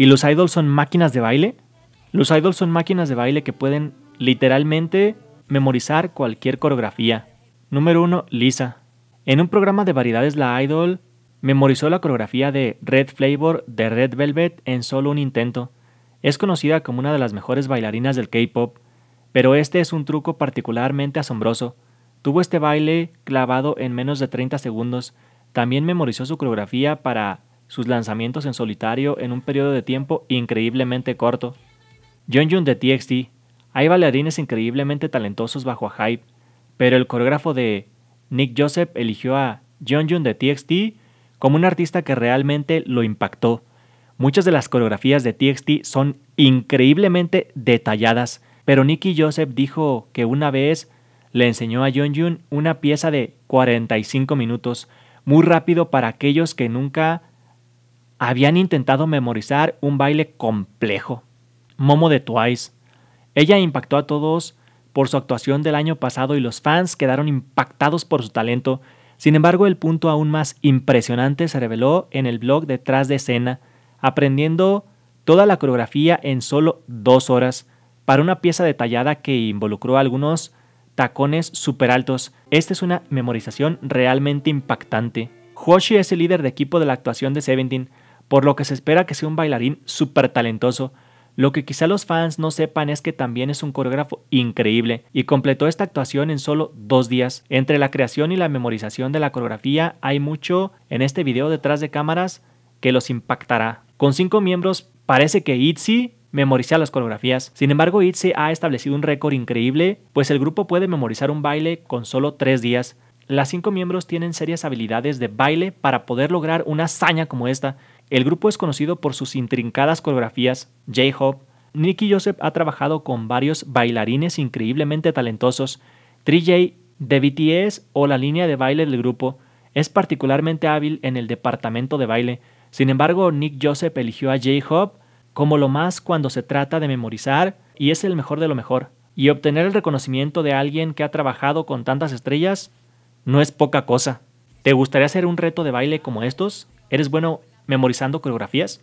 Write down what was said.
Y los idols son máquinas de baile. Los idols son máquinas de baile que pueden literalmente memorizar cualquier coreografía. Número 1. Lisa. En un programa de variedades, la idol memorizó la coreografía de Red Flavor de Red Velvet en solo un intento. Es conocida como una de las mejores bailarinas del K-pop, pero este es un truco particularmente asombroso. Tuvo este baile clavado en menos de 30 segundos. También memorizó su coreografía para sus lanzamientos en solitario en un periodo de tiempo increíblemente corto. Jun de TXT, hay bailarines increíblemente talentosos bajo a Hype, pero el coreógrafo de Nick Joseph eligió a Jun de TXT como un artista que realmente lo impactó. Muchas de las coreografías de TXT son increíblemente detalladas, pero Nicky Joseph dijo que una vez le enseñó a John una pieza de 45 minutos, muy rápido para aquellos que nunca habían intentado memorizar un baile complejo, Momo de Twice. Ella impactó a todos por su actuación del año pasado y los fans quedaron impactados por su talento. Sin embargo, el punto aún más impresionante se reveló en el blog detrás de escena, aprendiendo toda la coreografía en solo dos horas para una pieza detallada que involucró algunos tacones super altos. Esta es una memorización realmente impactante. Hoshi es el líder de equipo de la actuación de Seventeen, por lo que se espera que sea un bailarín súper talentoso. Lo que quizá los fans no sepan es que también es un coreógrafo increíble y completó esta actuación en solo dos días. Entre la creación y la memorización de la coreografía hay mucho en este video detrás de cámaras que los impactará. Con cinco miembros parece que ITZY memoriza las coreografías. Sin embargo, ITZY ha establecido un récord increíble, pues el grupo puede memorizar un baile con solo tres días. Las cinco miembros tienen serias habilidades de baile para poder lograr una hazaña como esta. El grupo es conocido por sus intrincadas coreografías, J-Hop. Nicky Joseph ha trabajado con varios bailarines increíblemente talentosos, 3J de BTS o la línea de baile del grupo. Es particularmente hábil en el departamento de baile. Sin embargo, Nick Joseph eligió a J-Hop como lo más cuando se trata de memorizar y es el mejor de lo mejor. Y obtener el reconocimiento de alguien que ha trabajado con tantas estrellas no es poca cosa. ¿Te gustaría hacer un reto de baile como estos? ¿Eres bueno memorizando coreografías.